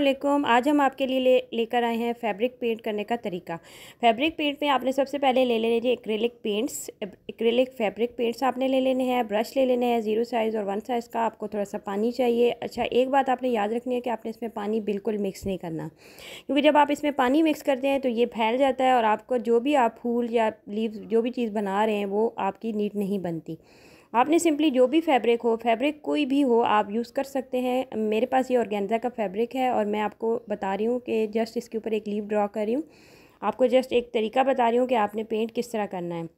वालेकुम आज हम आपके लिए ले लेकर आए हैं फैब्रिक पेंट करने का तरीका फैब्रिक पेंट में आपने सबसे पहले ले लेने जी acrylic paints acrylic fabric paints आपने ले लेने हैं ब्रश ले लेने हैं ज़ीरो साइज़ और वन साइज़ का आपको थोड़ा सा पानी चाहिए अच्छा एक बात आपने याद रखनी है कि आपने इसमें पानी बिल्कुल मिक्स नहीं करना क्योंकि जब आप इसमें पानी मिक्स करते हैं तो ये फैल जाता है और आपको जो भी आप फूल या लीव जो भी चीज़ बना रहे हैं वो आपकी नीट नहीं बनती आपने सिंपली जो भी फैब्रिक हो फैब्रिक कोई भी हो आप यूज़ कर सकते हैं मेरे पास ये ऑर्गेन्जा का फैब्रिक है और मैं आपको बता रही हूँ कि जस्ट इसके ऊपर एक लीव ड्रॉ कर रही हूँ आपको जस्ट एक तरीका बता रही हूँ कि आपने पेंट किस तरह करना है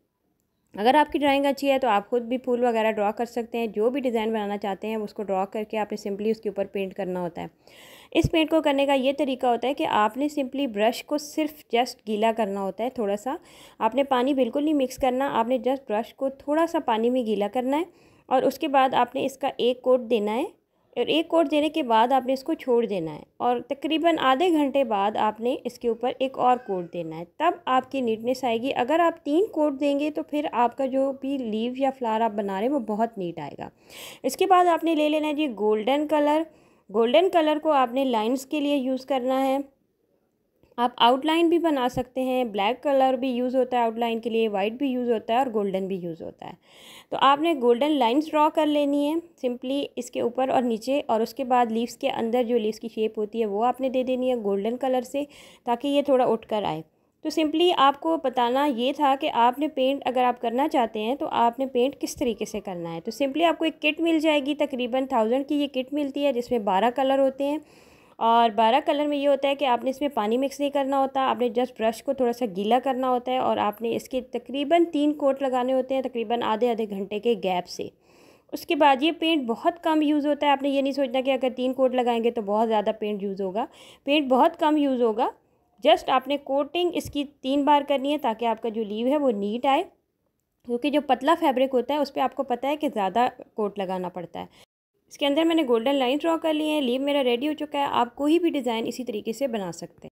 अगर आपकी ड्राइंग अच्छी है तो आप खुद भी फूल वगैरह ड्रॉ कर सकते हैं जो भी डिज़ाइन बनाना चाहते हैं उसको ड्रॉ करके आपने सिंपली उसके ऊपर पेंट करना होता है इस पेंट को करने का ये तरीका होता है कि आपने सिंपली ब्रश को सिर्फ जस्ट गीला करना होता है थोड़ा सा आपने पानी बिल्कुल नहीं मिक्स करना आपने जस्ट ब्रश को थोड़ा सा पानी में गीला करना है और उसके बाद आपने इसका एक कोट देना है और एक कोट देने के बाद आपने इसको छोड़ देना है और तकरीबन आधे घंटे बाद आपने इसके ऊपर एक और कोट देना है तब आपकी नीटनेस आएगी अगर आप तीन कोट देंगे तो फिर आपका जो भी लीव या फ्लावर आप बना रहे हैं वो बहुत नीट आएगा इसके बाद आपने ले लेना है जी गोल्डन कलर गोल्डन कलर को आपने लाइंस के लिए यूज़ करना है आप आउटलाइन भी बना सकते हैं ब्लैक कलर भी यूज़ होता है आउटलाइन के लिए वाइट भी यूज़ होता है और गोल्डन भी यूज़ होता है तो आपने गोल्डन लाइंस ड्रॉ कर लेनी है सिंपली इसके ऊपर और नीचे और उसके बाद लीव्स के अंदर जो लीव्स की शेप होती है वो आपने दे देनी है गोल्डन कलर से ताकि ये थोड़ा उठ कर आए तो सिंपली आपको बताना ये था कि आपने पेंट अगर आप करना चाहते हैं तो आपने पेंट किस तरीके से करना है तो सिंपली आपको एक किट मिल जाएगी तकरीबन थाउजेंड की ये किट मिलती है जिसमें बारह कलर होते हैं और बारह कलर में ये होता है कि आपने इसमें पानी मिक्स नहीं करना होता आपने जस्ट ब्रश को थोड़ा सा गीला करना होता है और आपने इसके तकरीबन तीन कोट लगाने होते हैं तकरीबन आधे आधे घंटे के गैप से उसके बाद ये पेंट बहुत कम यूज़ होता है आपने ये नहीं सोचना कि अगर तीन कोट लगाएंगे तो बहुत ज़्यादा पेंट यूज़ होगा पेंट बहुत कम यूज़ होगा जस्ट आपने कोटिंग इसकी तीन बार करनी है ताकि आपका जो लीव है वो नीट आए क्योंकि जो पतला फैब्रिक होता है उस पर आपको पता है कि ज़्यादा कोट लगाना पड़ता है इसके अंदर मैंने गोल्डन लाइन ड्रॉ कर ली है लीव मेरा रेडी हो चुका है आप कोई भी डिज़ाइन इसी तरीके से बना सकते हैं